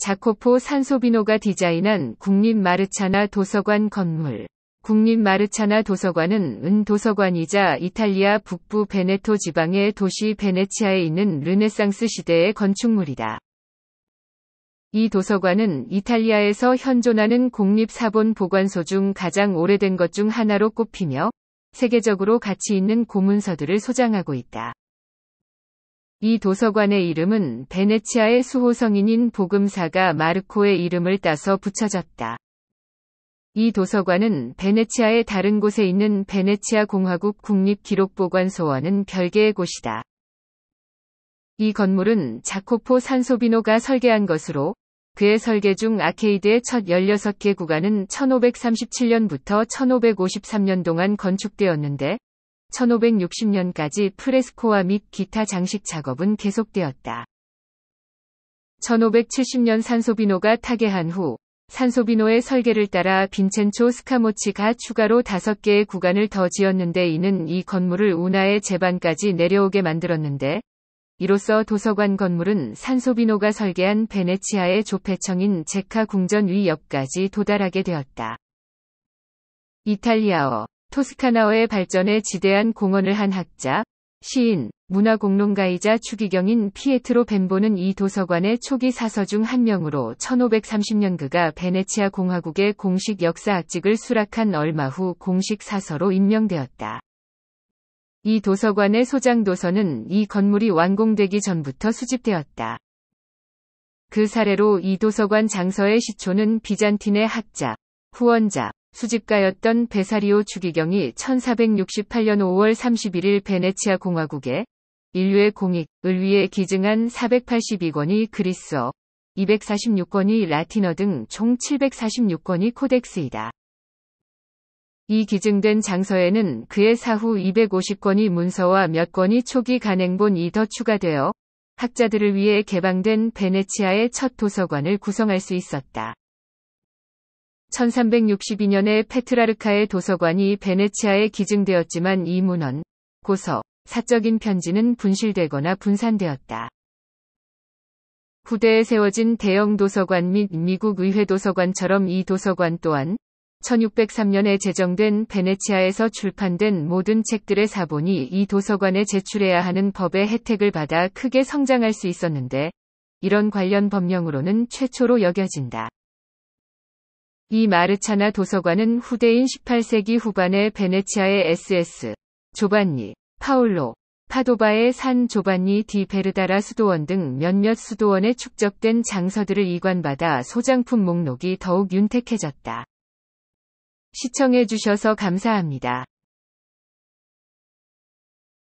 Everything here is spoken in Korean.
자코포 산소비노가 디자인한 국립 마르차나 도서관 건물. 국립 마르차나 도서관은 은 도서관이자 이탈리아 북부 베네토 지방의 도시 베네치아에 있는 르네상스 시대의 건축물이다. 이 도서관은 이탈리아에서 현존하는 공립사본 보관소 중 가장 오래된 것 중 하나로 꼽히며 세계적으로 가치 있는 고문서들을 소장하고 있다. 이 도서관의 이름은 베네치아의 수호성인인 복음사가 마르코의 이름을 따서 붙여졌다. 이 도서관은 베네치아의 다른 곳에 있는 베네치아 공화국 국립기록보관소원은 별개의 곳이다. 이 건물은 자코포 산소비노가 설계한 것으로 그의 설계 중 아케이드의 첫 16개 구간은 1537년부터 1553년 동안 건축되었는데 1560년까지 프레스코와 및 기타 장식 작업은 계속되었다. 1570년 산소비노가 타계한 후 산소비노의 설계를 따라 빈첸초 스카모치가 추가로 5개의 구간을 더 지었는데 이는 이 건물을 운하의 제반까지 내려오게 만들었는데 이로써 도서관 건물은 산소비노가 설계한 베네치아의 조폐청인 제카 궁전 위 옆까지 도달하게 되었다. 이탈리아어 토스카나어의 발전에 지대한 공헌을 한 학자, 시인, 문화공론가이자 추기경인 피에트로 벤보는 이 도서관의 초기 사서 중 한 명으로 1530년 그가 베네치아 공화국의 공식 역사학직을 수락한 얼마 후 공식 사서로 임명되었다. 이 도서관의 소장 도서는 이 건물이 완공되기 전부터 수집되었다. 그 사례로 이 도서관 장서의 시초는 비잔틴의 학자, 후원자, 수집가였던 베사리오 주기경이 1468년 5월 31일 베네치아 공화국에 인류의 공익을 위해 기증한 482권이 그리스어, 246권이 라틴어 등 총 746권이 코덱스이다. 이 기증된 장서에는 그의 사후 250권이 문서와 몇 권이 초기 간행본이 더 추가되어 학자들을 위해 개방된 베네치아의 첫 도서관을 구성할 수 있었다. 1362년에 페트라르카의 도서관이 베네치아에 기증되었지만 이 문헌, 고서, 사적인 편지는 분실되거나 분산되었다. 후대에 세워진 대형 도서관 및 미국 의회 도서관처럼 이 도서관 또한 1603년에 제정된 베네치아에서 출판된 모든 책들의 사본이 이 도서관에 제출해야 하는 법의 혜택을 받아 크게 성장할 수 있었는데 이런 관련 법령으로는 최초로 여겨진다. 이 마르차나 도서관은 후대인 18세기 후반에 베네치아의 SS, 조반니, 파울로 파도바의 산 조반니 디 베르다라 수도원 등 몇몇 수도원에 축적된 장서들을 이관받아 소장품 목록이 더욱 윤택해졌다. 시청해주셔서 감사합니다.